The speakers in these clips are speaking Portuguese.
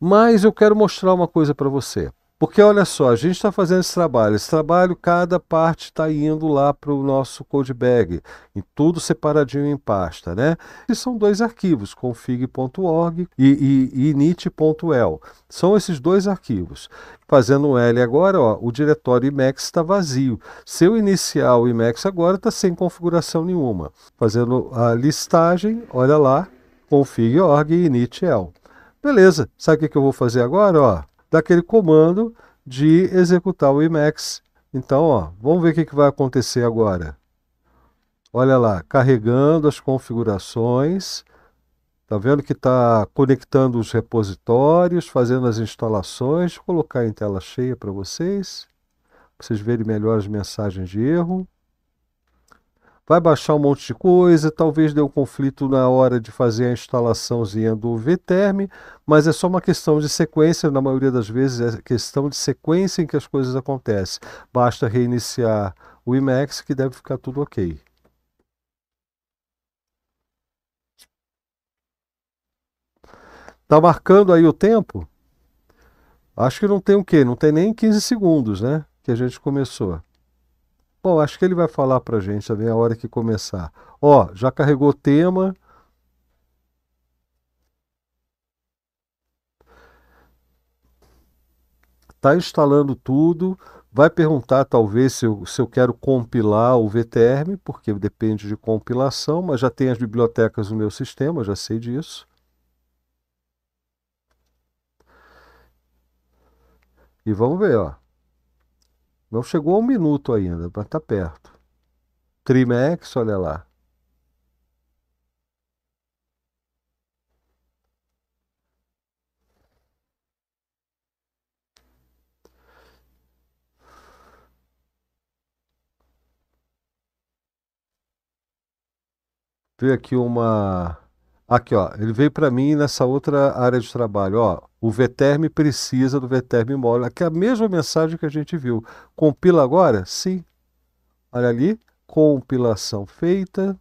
Mas eu quero mostrar uma coisa para você. Porque olha só, a gente está fazendo esse trabalho. Esse trabalho, cada parte está indo lá para o nosso codebag, em tudo separadinho em pasta, né? E são dois arquivos, config.org e, e, e init.el. São esses dois arquivos. Fazendo um L agora, ó, o diretório IMAX está vazio. Se eu iniciar o IMAX agora, está sem configuração nenhuma. Fazendo a listagem, olha lá, config.org e init.el. Beleza, sabe o que, eu vou fazer agora? Ó, daquele comando de executar o Emacs. Então, ó, vamos ver o que, vai acontecer agora. Olha lá, carregando as configurações. Tá vendo que está conectando os repositórios, fazendo as instalações. Vou colocar em tela cheia para vocês, para vocês verem melhor as mensagens de erro vai baixar um monte de coisa, talvez dê um conflito na hora de fazer a instalaçãozinha do VTerm, mas é só uma questão de sequência, na maioria das vezes é questão de sequência em que as coisas acontecem. Basta reiniciar o IMAX que deve ficar tudo ok. Tá marcando aí o tempo? Acho que não tem o quê? Não tem nem 15 segundos, né? Que a gente começou. Bom, acho que ele vai falar para a gente também a hora que começar. Ó, já carregou o tema. Está instalando tudo. Vai perguntar, talvez, se eu, se eu quero compilar o VTRM, porque depende de compilação, mas já tem as bibliotecas no meu sistema, já sei disso. E vamos ver, ó. Não chegou a um minuto ainda, mas está perto. Trimex, olha lá. Veio aqui uma Aqui, ó, ele veio para mim nessa outra área de trabalho, ó, o VTERM precisa do VTERM mole. Aqui é a mesma mensagem que a gente viu. Compila agora? Sim. Olha ali, compilação feita.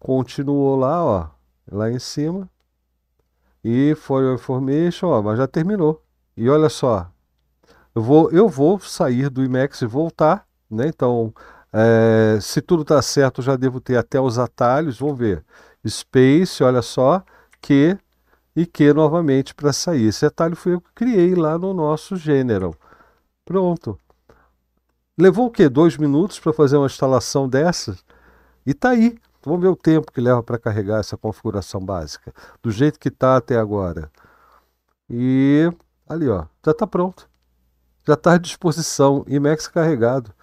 Continuou lá, ó, lá em cima. E foi o information, ó, mas já terminou. E olha só, eu vou, eu vou sair do Emacs e voltar, né? Então, é, se tudo está certo, já devo ter até os atalhos, vamos ver. Space, olha só, que e que novamente para sair. Esse atalho foi eu que criei lá no nosso General. Pronto. Levou o quê? Dois minutos para fazer uma instalação dessas? E tá aí. Vamos ver o tempo que leva para carregar essa configuração básica. Do jeito que está até agora. E ali, ó, já está pronto. Já está à disposição. IMAX carregado.